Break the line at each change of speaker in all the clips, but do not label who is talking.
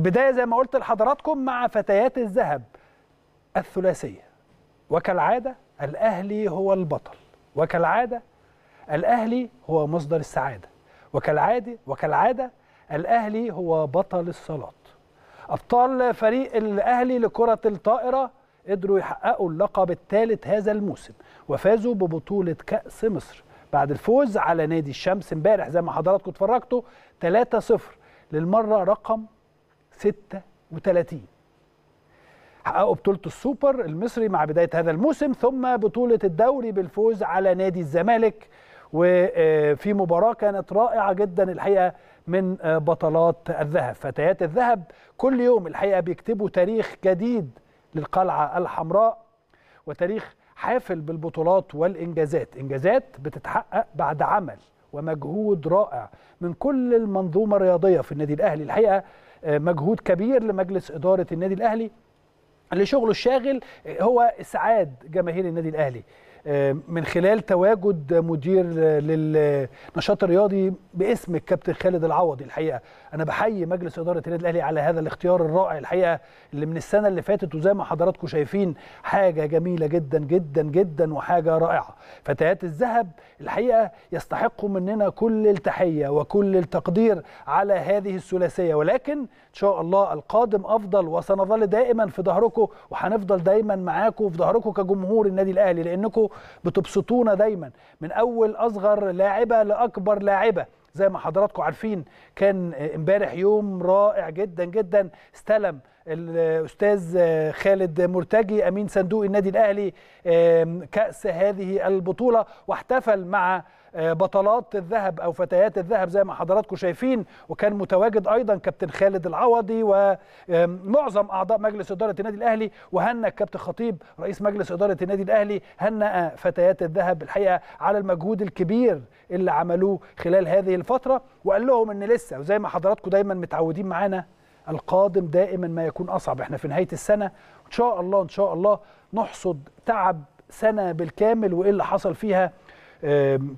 بداية زي ما قلت لحضراتكم مع فتيات الذهب الثلاثية وكالعادة الأهلي هو البطل وكالعادة الأهلي هو مصدر السعادة وكالعادة وكالعادة الأهلي هو بطل الصلاة أبطال فريق الأهلي لكرة الطائرة قدروا يحققوا اللقب الثالث هذا الموسم وفازوا ببطولة كأس مصر بعد الفوز على نادي الشمس امبارح زي ما حضراتكم اتفرجتوا 3-0 للمرة رقم 36 حققوا بطولة السوبر المصري مع بداية هذا الموسم ثم بطولة الدوري بالفوز على نادي الزمالك وفي آه، مباراة كانت رائعة جدا الحقيقة من آه، بطلات الذهب فتيات الذهب كل يوم الحقيقة بيكتبوا تاريخ جديد للقلعة الحمراء وتاريخ حافل بالبطولات والإنجازات إنجازات بتتحقق بعد عمل ومجهود رائع من كل المنظومة الرياضية في النادي الأهلي الحقيقة مجهود كبير لمجلس إدارة النادي الأهلي اللي شغله الشاغل هو إسعاد جماهير النادي الأهلي آه، من خلال تواجد مدير للنشاط الرياضي باسم الكابتن خالد العوضي الحقيقه انا بحيي مجلس اداره النادي الاهلي على هذا الاختيار الرائع الحقيقه اللي من السنه اللي فاتت وزي ما حضراتكم شايفين حاجه جميله جدا جدا جدا وحاجه رائعه فتيات الذهب الحقيقه يستحقوا مننا كل التحيه وكل التقدير على هذه الثلاثيه ولكن ان شاء الله القادم افضل وسنظل دائما في ظهركم وهنفضل دايما معاكم في ظهركم كجمهور النادي الاهلي لانكم بتبسطونا دايما من اول اصغر لاعبه لاكبر لاعبه زي ما حضراتكم عارفين كان امبارح يوم رائع جدا جدا استلم الاستاذ خالد مرتجي امين صندوق النادي الاهلي كاس هذه البطوله واحتفل مع بطلات الذهب او فتيات الذهب زي ما حضراتكم شايفين وكان متواجد ايضا كابتن خالد العوضي ومعظم اعضاء مجلس اداره النادي الاهلي وهنا كابتن خطيب رئيس مجلس اداره النادي الاهلي هنأ فتيات الذهب الحقيقه على المجهود الكبير اللي عملوه خلال هذه الفتره وقال لهم ان لسه وزي ما حضراتكم دايما متعودين معانا القادم دائما ما يكون أصعب احنا في نهاية السنة إن شاء الله إن شاء الله نحصد تعب سنة بالكامل وإيه اللي حصل فيها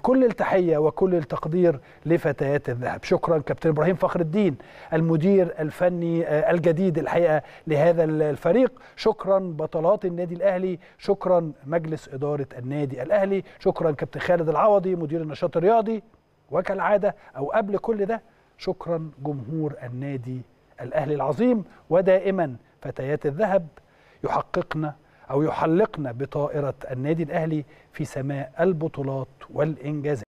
كل التحية وكل التقدير لفتيات الذهب شكرا كابتن إبراهيم فخر الدين المدير الفني آه، الجديد الحقيقة لهذا الفريق شكرا بطلات النادي الأهلي شكرا مجلس إدارة النادي الأهلي شكرا كابتن خالد العوضي مدير النشاط الرياضي وكالعادة أو قبل كل ده شكرا جمهور النادي الأهلي العظيم ودائما فتيات الذهب يحققن أو يحلقن بطائرة النادي الأهلي في سماء البطولات والإنجازات